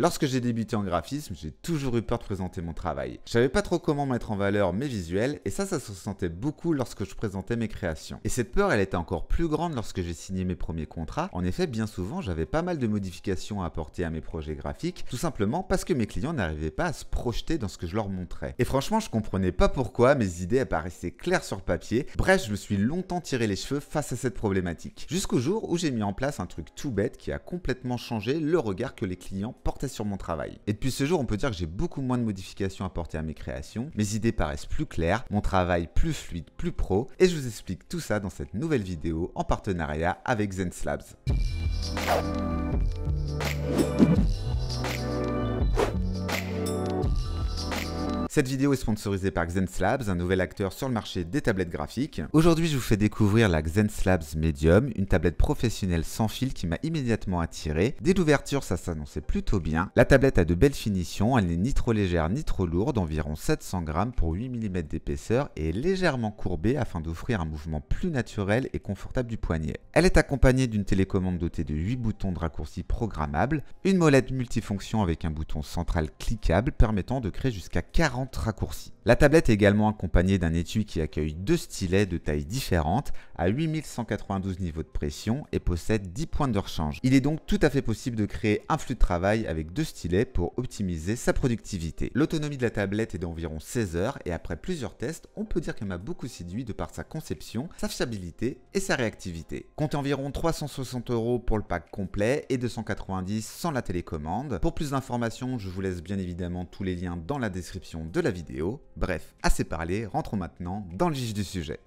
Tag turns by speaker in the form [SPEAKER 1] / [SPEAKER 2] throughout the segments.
[SPEAKER 1] Lorsque j'ai débuté en graphisme, j'ai toujours eu peur de présenter mon travail. Je savais pas trop comment mettre en valeur mes visuels et ça, ça se sentait beaucoup lorsque je présentais mes créations. Et cette peur, elle était encore plus grande lorsque j'ai signé mes premiers contrats. En effet, bien souvent, j'avais pas mal de modifications à apporter à mes projets graphiques, tout simplement parce que mes clients n'arrivaient pas à se projeter dans ce que je leur montrais. Et franchement, je comprenais pas pourquoi mes idées apparaissaient claires sur papier. Bref, je me suis longtemps tiré les cheveux face à cette problématique. Jusqu'au jour où j'ai mis en place un truc tout bête qui a complètement changé le regard que les clients portaient sur mon travail. Et depuis ce jour, on peut dire que j'ai beaucoup moins de modifications apportées à mes créations, mes idées paraissent plus claires, mon travail plus fluide, plus pro, et je vous explique tout ça dans cette nouvelle vidéo en partenariat avec Zen Slabs. Cette vidéo est sponsorisée par Xenslabs, un nouvel acteur sur le marché des tablettes graphiques. Aujourd'hui, je vous fais découvrir la Xenslabs Medium, une tablette professionnelle sans fil qui m'a immédiatement attiré. Dès l'ouverture, ça s'annonçait plutôt bien. La tablette a de belles finitions, elle n'est ni trop légère ni trop lourde, environ 700 grammes pour 8 mm d'épaisseur et est légèrement courbée afin d'offrir un mouvement plus naturel et confortable du poignet. Elle est accompagnée d'une télécommande dotée de 8 boutons de raccourci programmables, une molette multifonction avec un bouton central cliquable permettant de créer jusqu'à 40 raccourci la tablette est également accompagnée d'un étui qui accueille deux stylets de tailles différentes à 8192 niveaux de pression et possède 10 points de rechange. Il est donc tout à fait possible de créer un flux de travail avec deux stylets pour optimiser sa productivité. L'autonomie de la tablette est d'environ 16 heures et après plusieurs tests, on peut dire qu'elle m'a beaucoup séduit de par sa conception, sa fiabilité et sa réactivité. Comptez environ 360 euros pour le pack complet et 290 sans la télécommande. Pour plus d'informations, je vous laisse bien évidemment tous les liens dans la description de la vidéo. Bref, assez parlé, rentrons maintenant dans le vif du sujet.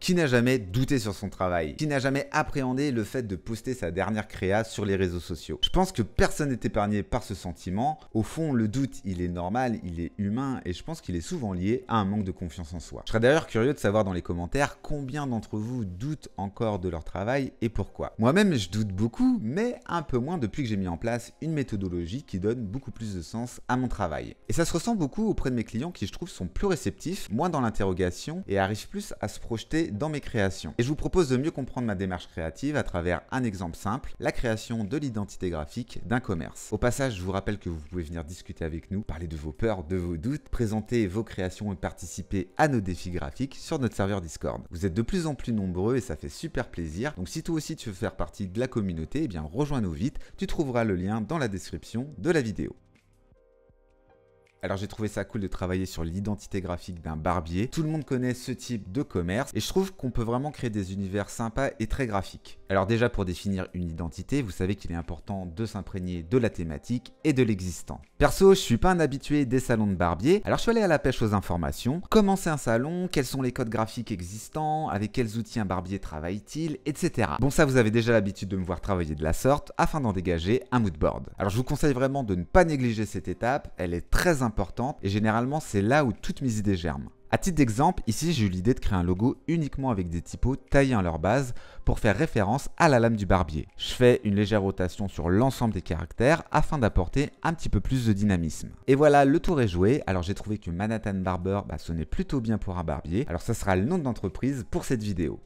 [SPEAKER 1] Qui n'a jamais douté sur son travail Qui n'a jamais appréhendé le fait de poster sa dernière créa sur les réseaux sociaux Je pense que personne n'est épargné par ce sentiment. Au fond, le doute, il est normal, il est humain et je pense qu'il est souvent lié à un manque de confiance en soi. Je serais d'ailleurs curieux de savoir dans les commentaires combien d'entre vous doutent encore de leur travail et pourquoi. Moi-même, je doute beaucoup, mais un peu moins depuis que j'ai mis en place une méthodologie qui donne beaucoup plus de sens à mon travail. Et ça se ressent beaucoup auprès de mes clients qui, je trouve, sont plus réceptifs, moins dans l'interrogation et arrivent plus à se projeter dans mes créations. Et je vous propose de mieux comprendre ma démarche créative à travers un exemple simple, la création de l'identité graphique d'un commerce. Au passage, je vous rappelle que vous pouvez venir discuter avec nous, parler de vos peurs, de vos doutes, présenter vos créations et participer à nos défis graphiques sur notre serveur Discord. Vous êtes de plus en plus nombreux et ça fait super plaisir. Donc si toi aussi tu veux faire partie de la communauté, eh bien rejoins-nous vite, tu trouveras le lien dans la description de la vidéo. Alors j'ai trouvé ça cool de travailler sur l'identité graphique d'un barbier. Tout le monde connaît ce type de commerce et je trouve qu'on peut vraiment créer des univers sympas et très graphiques. Alors déjà pour définir une identité, vous savez qu'il est important de s'imprégner de la thématique et de l'existant. Perso, je suis pas un habitué des salons de barbier, alors je suis allé à la pêche aux informations. Comment c'est un salon Quels sont les codes graphiques existants Avec quels outils un barbier travaille-t-il Etc. Bon ça vous avez déjà l'habitude de me voir travailler de la sorte afin d'en dégager un moodboard. Alors je vous conseille vraiment de ne pas négliger cette étape, elle est très importante et généralement c'est là où toutes mes idées germent. A titre d'exemple, ici j'ai eu l'idée de créer un logo uniquement avec des typos taillés en leur base pour faire référence à la lame du barbier. Je fais une légère rotation sur l'ensemble des caractères afin d'apporter un petit peu plus de dynamisme. Et voilà, le tour est joué. Alors j'ai trouvé que Manhattan Barber bah, sonnait plutôt bien pour un barbier. Alors ça sera le nom de l'entreprise pour cette vidéo.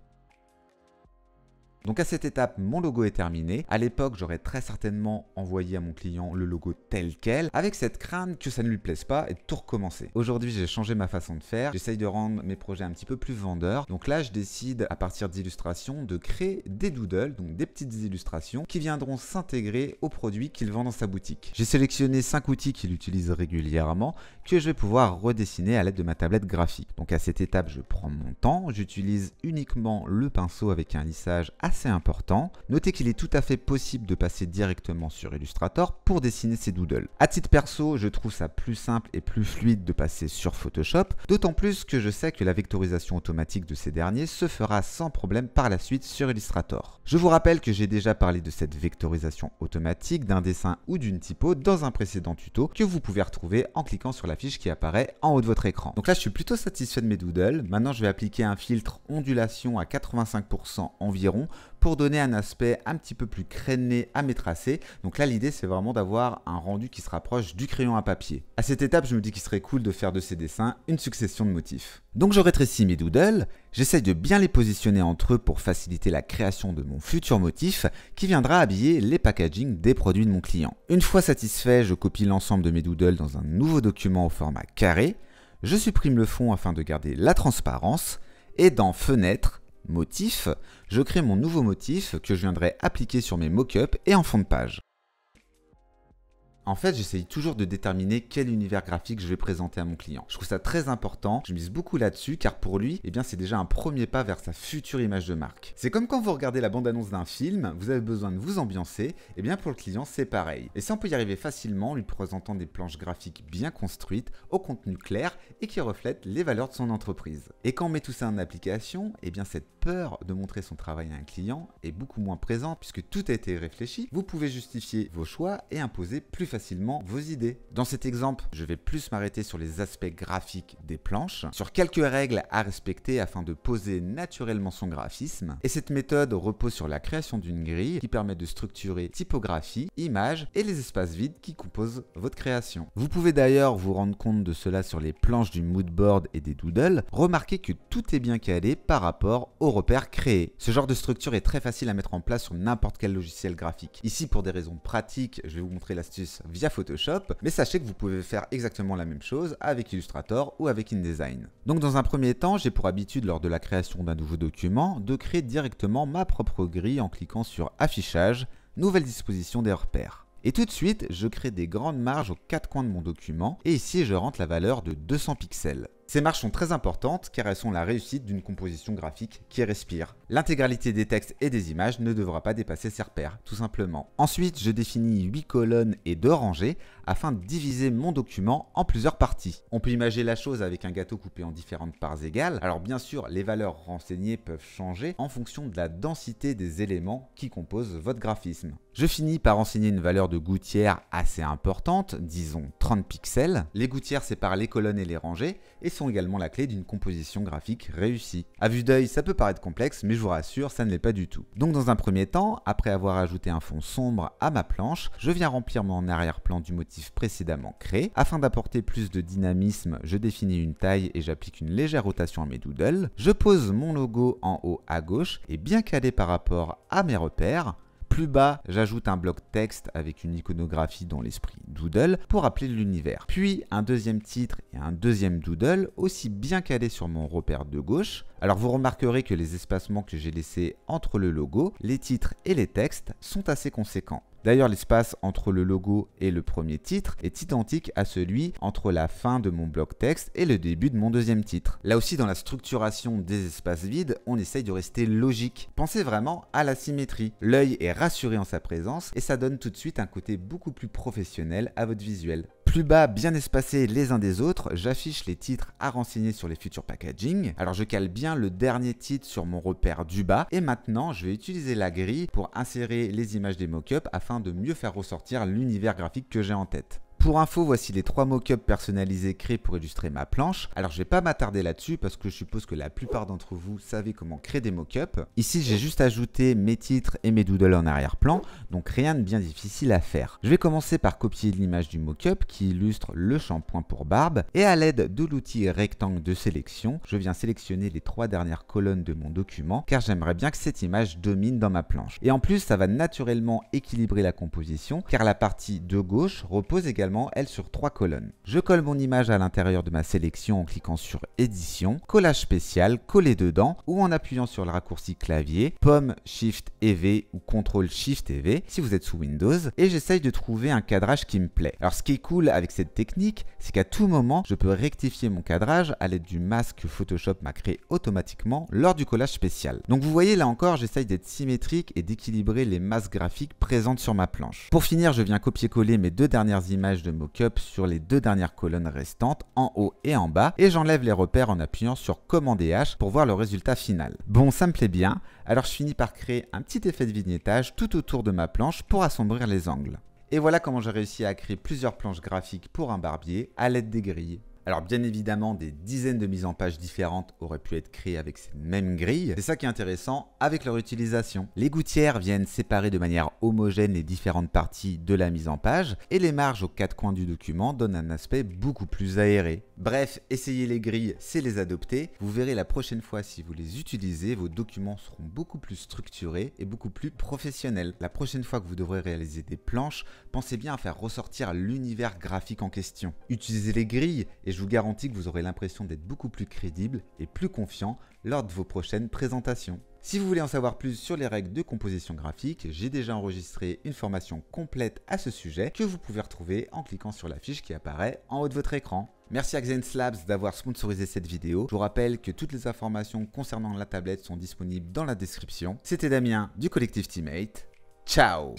[SPEAKER 1] Donc à cette étape, mon logo est terminé. À l'époque, j'aurais très certainement envoyé à mon client le logo tel quel, avec cette crainte que ça ne lui plaise pas et de tout recommencer. Aujourd'hui, j'ai changé ma façon de faire. J'essaye de rendre mes projets un petit peu plus vendeurs. Donc là, je décide, à partir d'illustrations, de créer des doodles, donc des petites illustrations, qui viendront s'intégrer aux produits qu'il vend dans sa boutique. J'ai sélectionné 5 outils qu'il utilise régulièrement, que je vais pouvoir redessiner à l'aide de ma tablette graphique. Donc à cette étape, je prends mon temps. J'utilise uniquement le pinceau avec un lissage assez c'est important, notez qu'il est tout à fait possible de passer directement sur Illustrator pour dessiner ces doodles. À titre perso, je trouve ça plus simple et plus fluide de passer sur Photoshop, d'autant plus que je sais que la vectorisation automatique de ces derniers se fera sans problème par la suite sur Illustrator. Je vous rappelle que j'ai déjà parlé de cette vectorisation automatique d'un dessin ou d'une typo dans un précédent tuto que vous pouvez retrouver en cliquant sur la fiche qui apparaît en haut de votre écran. Donc là, je suis plutôt satisfait de mes doodles. Maintenant, je vais appliquer un filtre ondulation à 85% environ pour donner un aspect un petit peu plus crénelé à mes tracés. Donc là, l'idée, c'est vraiment d'avoir un rendu qui se rapproche du crayon à papier. À cette étape, je me dis qu'il serait cool de faire de ces dessins une succession de motifs. Donc je rétrécis mes doodles, j'essaie de bien les positionner entre eux pour faciliter la création de mon futur motif qui viendra habiller les packaging des produits de mon client. Une fois satisfait, je copie l'ensemble de mes doodles dans un nouveau document au format carré, je supprime le fond afin de garder la transparence, et dans Fenêtre, motif, je crée mon nouveau motif que je viendrai appliquer sur mes mock-up et en fond de page. En fait, j'essaye toujours de déterminer quel univers graphique je vais présenter à mon client. Je trouve ça très important, je mise beaucoup là-dessus car pour lui, eh bien c'est déjà un premier pas vers sa future image de marque. C'est comme quand vous regardez la bande-annonce d'un film, vous avez besoin de vous ambiancer, eh bien pour le client c'est pareil. Et ça, on peut y arriver facilement en lui présentant des planches graphiques bien construites, au contenu clair et qui reflètent les valeurs de son entreprise. Et quand on met tout ça en application, eh bien cette peur de montrer son travail à un client est beaucoup moins présente puisque tout a été réfléchi, vous pouvez justifier vos choix et imposer plus facilement facilement vos idées. Dans cet exemple, je vais plus m'arrêter sur les aspects graphiques des planches, sur quelques règles à respecter afin de poser naturellement son graphisme, et cette méthode repose sur la création d'une grille qui permet de structurer typographie, images et les espaces vides qui composent votre création. Vous pouvez d'ailleurs vous rendre compte de cela sur les planches du moodboard et des doodles, remarquez que tout est bien calé par rapport aux repères créés. Ce genre de structure est très facile à mettre en place sur n'importe quel logiciel graphique. Ici, pour des raisons pratiques, je vais vous montrer l'astuce via Photoshop, mais sachez que vous pouvez faire exactement la même chose avec Illustrator ou avec InDesign. Donc dans un premier temps, j'ai pour habitude lors de la création d'un nouveau document de créer directement ma propre grille en cliquant sur Affichage, Nouvelle disposition des repères. Et tout de suite, je crée des grandes marges aux quatre coins de mon document, et ici je rentre la valeur de 200 pixels. Ces marches sont très importantes car elles sont la réussite d'une composition graphique qui respire. L'intégralité des textes et des images ne devra pas dépasser ces repères, tout simplement. Ensuite, je définis 8 colonnes et 2 rangées afin de diviser mon document en plusieurs parties. On peut imaginer la chose avec un gâteau coupé en différentes parts égales. Alors bien sûr, les valeurs renseignées peuvent changer en fonction de la densité des éléments qui composent votre graphisme. Je finis par enseigner une valeur de gouttière assez importante, disons 30 pixels. Les gouttières séparent les colonnes et les rangées et sont également la clé d'une composition graphique réussie. À vue d'œil, ça peut paraître complexe, mais je vous rassure, ça ne l'est pas du tout. Donc dans un premier temps, après avoir ajouté un fond sombre à ma planche, je viens remplir mon arrière-plan du motif précédemment créé. Afin d'apporter plus de dynamisme, je définis une taille et j'applique une légère rotation à mes doodles. Je pose mon logo en haut à gauche et bien calé par rapport à mes repères, plus bas, j'ajoute un bloc texte avec une iconographie dans l'esprit Doodle pour appeler l'univers. Puis un deuxième titre et un deuxième Doodle aussi bien calé sur mon repère de gauche. Alors vous remarquerez que les espacements que j'ai laissés entre le logo, les titres et les textes sont assez conséquents. D'ailleurs, l'espace entre le logo et le premier titre est identique à celui entre la fin de mon bloc texte et le début de mon deuxième titre. Là aussi, dans la structuration des espaces vides, on essaye de rester logique. Pensez vraiment à la symétrie. L'œil est rassuré en sa présence et ça donne tout de suite un côté beaucoup plus professionnel à votre visuel. Plus bas, bien espacés les uns des autres, j'affiche les titres à renseigner sur les futurs packaging. Alors je cale bien le dernier titre sur mon repère du bas et maintenant je vais utiliser la grille pour insérer les images des mock-ups afin de mieux faire ressortir l'univers graphique que j'ai en tête. Pour info, voici les trois mock-ups personnalisés créés pour illustrer ma planche. Alors je vais pas m'attarder là-dessus parce que je suppose que la plupart d'entre vous savez comment créer des mock-ups. Ici j'ai juste ajouté mes titres et mes doodles en arrière-plan, donc rien de bien difficile à faire. Je vais commencer par copier l'image du mock-up qui illustre le shampoing pour barbe et à l'aide de l'outil rectangle de sélection, je viens sélectionner les trois dernières colonnes de mon document car j'aimerais bien que cette image domine dans ma planche. Et en plus ça va naturellement équilibrer la composition car la partie de gauche repose également elle, sur trois colonnes. Je colle mon image à l'intérieur de ma sélection en cliquant sur Édition, Collage spécial, Coller dedans, ou en appuyant sur le raccourci clavier, Pomme, Shift et V ou Ctrl Shift et V si vous êtes sous Windows, et j'essaye de trouver un cadrage qui me plaît. Alors ce qui est cool avec cette technique, c'est qu'à tout moment, je peux rectifier mon cadrage à l'aide du masque que Photoshop m'a créé automatiquement lors du collage spécial. Donc vous voyez là encore, j'essaye d'être symétrique et d'équilibrer les masses graphiques présentes sur ma planche. Pour finir, je viens copier-coller mes deux dernières images de mock-up sur les deux dernières colonnes restantes, en haut et en bas, et j'enlève les repères en appuyant sur et H pour voir le résultat final. Bon, ça me plaît bien, alors je finis par créer un petit effet de vignettage tout autour de ma planche pour assombrir les angles. Et voilà comment j'ai réussi à créer plusieurs planches graphiques pour un barbier à l'aide des grilles. Alors bien évidemment, des dizaines de mises en page différentes auraient pu être créées avec ces mêmes grilles. C'est ça qui est intéressant avec leur utilisation. Les gouttières viennent séparer de manière homogène les différentes parties de la mise en page et les marges aux quatre coins du document donnent un aspect beaucoup plus aéré. Bref, essayez les grilles, c'est les adopter. Vous verrez la prochaine fois si vous les utilisez, vos documents seront beaucoup plus structurés et beaucoup plus professionnels. La prochaine fois que vous devrez réaliser des planches, pensez bien à faire ressortir l'univers graphique en question. Utilisez les grilles et je vous garantis que vous aurez l'impression d'être beaucoup plus crédible et plus confiant lors de vos prochaines présentations. Si vous voulez en savoir plus sur les règles de composition graphique, j'ai déjà enregistré une formation complète à ce sujet que vous pouvez retrouver en cliquant sur la fiche qui apparaît en haut de votre écran. Merci à Xens d'avoir sponsorisé cette vidéo. Je vous rappelle que toutes les informations concernant la tablette sont disponibles dans la description. C'était Damien du collectif Teammate. Ciao